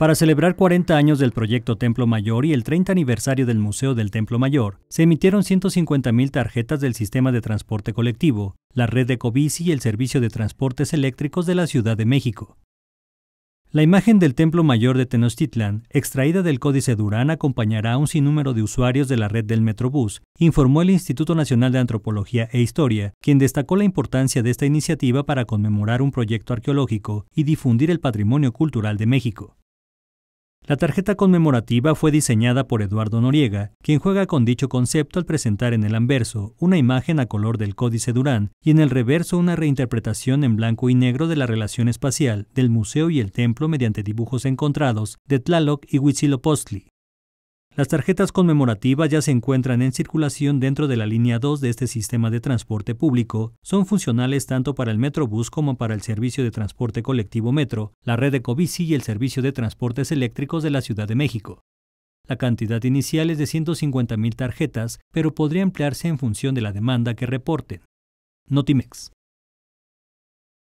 Para celebrar 40 años del proyecto Templo Mayor y el 30 aniversario del Museo del Templo Mayor, se emitieron 150.000 tarjetas del sistema de transporte colectivo, la red de Covici y el servicio de transportes eléctricos de la Ciudad de México. La imagen del Templo Mayor de Tenochtitlan, extraída del Códice Durán, acompañará a un sinnúmero de usuarios de la red del Metrobús, informó el Instituto Nacional de Antropología e Historia, quien destacó la importancia de esta iniciativa para conmemorar un proyecto arqueológico y difundir el patrimonio cultural de México. La tarjeta conmemorativa fue diseñada por Eduardo Noriega, quien juega con dicho concepto al presentar en el anverso una imagen a color del Códice Durán y en el reverso una reinterpretación en blanco y negro de la relación espacial del museo y el templo mediante dibujos encontrados de Tlaloc y Huitzilopochtli. Las tarjetas conmemorativas ya se encuentran en circulación dentro de la línea 2 de este sistema de transporte público. Son funcionales tanto para el Metrobús como para el servicio de transporte colectivo Metro, la red de Covici y el servicio de transportes eléctricos de la Ciudad de México. La cantidad inicial es de 150.000 tarjetas, pero podría ampliarse en función de la demanda que reporten. Notimex.